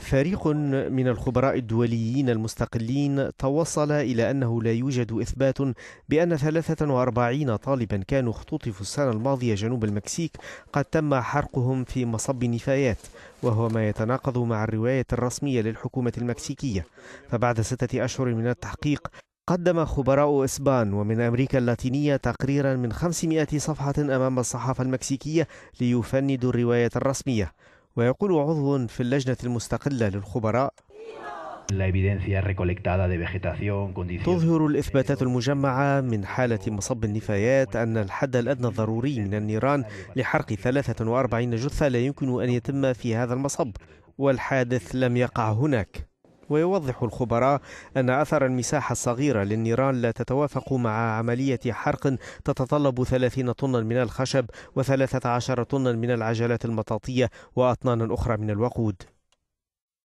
فريق من الخبراء الدوليين المستقلين توصل إلى أنه لا يوجد إثبات بأن 43 طالبا كانوا اختطفوا السنة الماضية جنوب المكسيك قد تم حرقهم في مصب نفايات وهو ما يتناقض مع الرواية الرسمية للحكومة المكسيكية فبعد ستة أشهر من التحقيق قدم خبراء إسبان ومن أمريكا اللاتينية تقريرا من 500 صفحة أمام الصحافة المكسيكية ليفندوا الرواية الرسمية ويقول عضو في اللجنة المستقلة للخبراء تظهر الإثباتات المجمعة من حالة مصب النفايات أن الحد الأدنى الضروري من النيران لحرق 43 جثة لا يمكن أن يتم في هذا المصب والحادث لم يقع هناك ويوضح الخبراء أن أثر المساحة الصغيرة للنيران لا تتوافق مع عملية حرق تتطلب 30 طنا من الخشب و13 طنا من العجلات المطاطية وأطنان أخرى من الوقود